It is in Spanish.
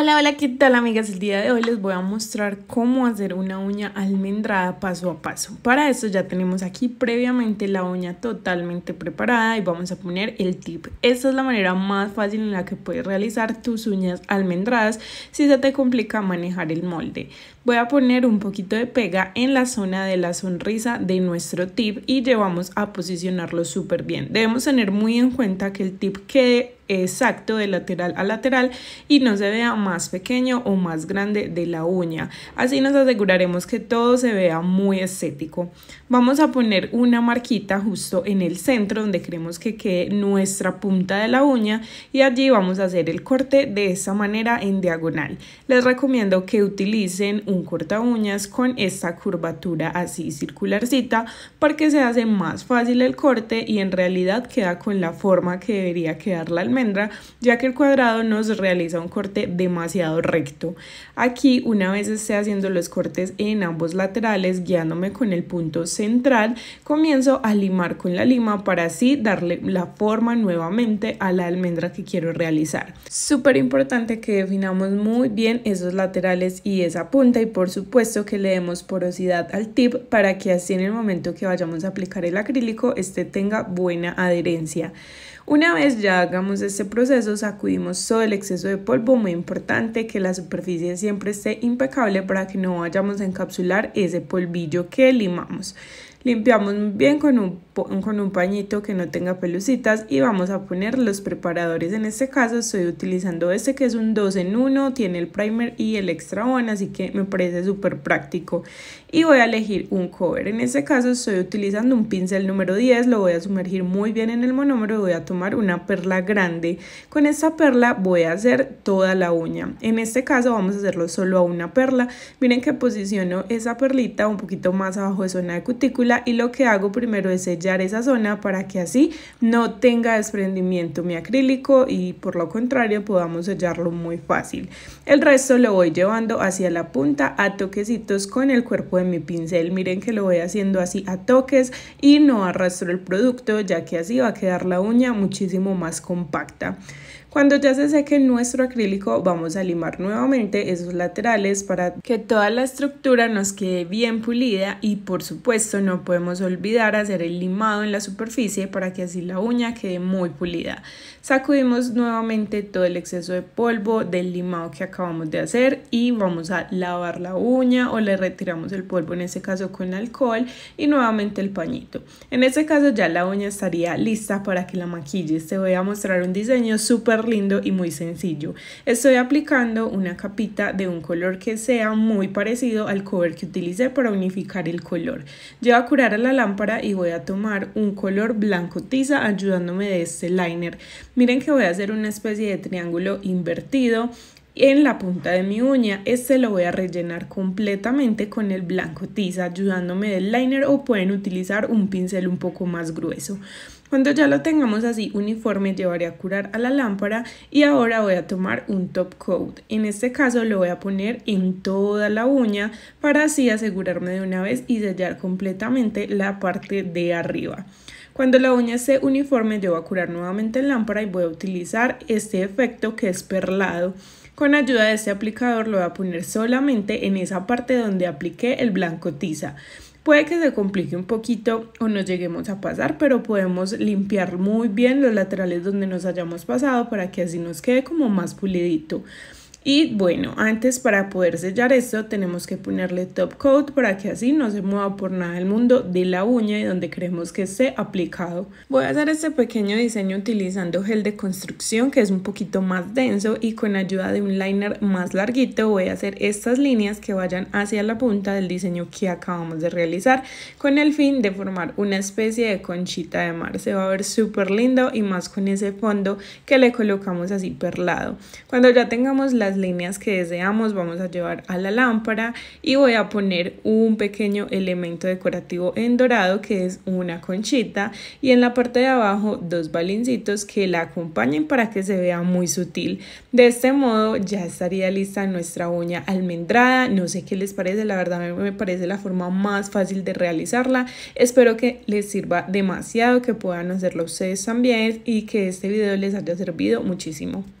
Hola, hola, ¿qué tal amigas? El día de hoy les voy a mostrar cómo hacer una uña almendrada paso a paso. Para eso ya tenemos aquí previamente la uña totalmente preparada y vamos a poner el tip. Esta es la manera más fácil en la que puedes realizar tus uñas almendradas si se te complica manejar el molde voy a poner un poquito de pega en la zona de la sonrisa de nuestro tip y llevamos a posicionarlo súper bien. Debemos tener muy en cuenta que el tip quede exacto de lateral a lateral y no se vea más pequeño o más grande de la uña. Así nos aseguraremos que todo se vea muy estético. Vamos a poner una marquita justo en el centro donde queremos que quede nuestra punta de la uña y allí vamos a hacer el corte de esta manera en diagonal. Les recomiendo que utilicen un corta uñas con esta curvatura así circularcita porque se hace más fácil el corte y en realidad queda con la forma que debería quedar la almendra ya que el cuadrado nos realiza un corte demasiado recto. Aquí una vez esté haciendo los cortes en ambos laterales guiándome con el punto central comienzo a limar con la lima para así darle la forma nuevamente a la almendra que quiero realizar. Súper importante que definamos muy bien esos laterales y esa punta y por supuesto que le demos porosidad al tip para que así en el momento que vayamos a aplicar el acrílico este tenga buena adherencia. Una vez ya hagamos este proceso, sacudimos todo el exceso de polvo, muy importante que la superficie siempre esté impecable para que no vayamos a encapsular ese polvillo que limamos. Limpiamos bien con un, con un pañito que no tenga pelucitas y vamos a poner los preparadores. En este caso estoy utilizando este que es un 2 en 1, tiene el primer y el extra on, así que me parece súper práctico. Y voy a elegir un cover. En este caso estoy utilizando un pincel número 10, lo voy a sumergir muy bien en el monómero y voy a tomar una perla grande. Con esta perla voy a hacer toda la uña. En este caso vamos a hacerlo solo a una perla. Miren que posiciono esa perlita un poquito más abajo de zona de cutícula y lo que hago primero es sellar esa zona para que así no tenga desprendimiento mi acrílico y por lo contrario podamos sellarlo muy fácil. El resto lo voy llevando hacia la punta a toquecitos con el cuerpo de mi pincel. Miren que lo voy haciendo así a toques y no arrastro el producto ya que así va a quedar la uña muchísimo más compacta. Cuando ya se seque nuestro acrílico vamos a limar nuevamente esos laterales para que toda la estructura nos quede bien pulida y por supuesto no podemos olvidar hacer el limado en la superficie para que así la uña quede muy pulida. Sacudimos nuevamente todo el exceso de polvo del limado que acabamos de hacer y vamos a lavar la uña o le retiramos el polvo en este caso con alcohol y nuevamente el pañito. En este caso ya la uña estaría lista para que la maquille. Te voy a mostrar un diseño súper lindo y muy sencillo. Estoy aplicando una capita de un color que sea muy parecido al cover que utilicé para unificar el color. Yo a curar a la lámpara y voy a tomar un color blanco tiza ayudándome de este liner. Miren que voy a hacer una especie de triángulo invertido en la punta de mi uña. Este lo voy a rellenar completamente con el blanco tiza ayudándome del liner o pueden utilizar un pincel un poco más grueso. Cuando ya lo tengamos así uniforme llevaré a curar a la lámpara y ahora voy a tomar un top coat. En este caso lo voy a poner en toda la uña para así asegurarme de una vez y sellar completamente la parte de arriba. Cuando la uña esté uniforme yo voy a curar nuevamente en lámpara y voy a utilizar este efecto que es perlado. Con ayuda de este aplicador lo voy a poner solamente en esa parte donde apliqué el blanco tiza. Puede que se complique un poquito o nos lleguemos a pasar, pero podemos limpiar muy bien los laterales donde nos hayamos pasado para que así nos quede como más pulidito. Y bueno, antes para poder sellar esto tenemos que ponerle top coat para que así no se mueva por nada el mundo de la uña y donde queremos que esté aplicado. Voy a hacer este pequeño diseño utilizando gel de construcción que es un poquito más denso y con ayuda de un liner más larguito voy a hacer estas líneas que vayan hacia la punta del diseño que acabamos de realizar con el fin de formar una especie de conchita de mar. Se va a ver súper lindo y más con ese fondo que le colocamos así perlado. Cuando ya tengamos la líneas que deseamos vamos a llevar a la lámpara y voy a poner un pequeño elemento decorativo en dorado que es una conchita y en la parte de abajo dos balincitos que la acompañen para que se vea muy sutil. De este modo ya estaría lista nuestra uña almendrada. No sé qué les parece, la verdad me parece la forma más fácil de realizarla. Espero que les sirva demasiado, que puedan hacerlo ustedes también y que este video les haya servido muchísimo.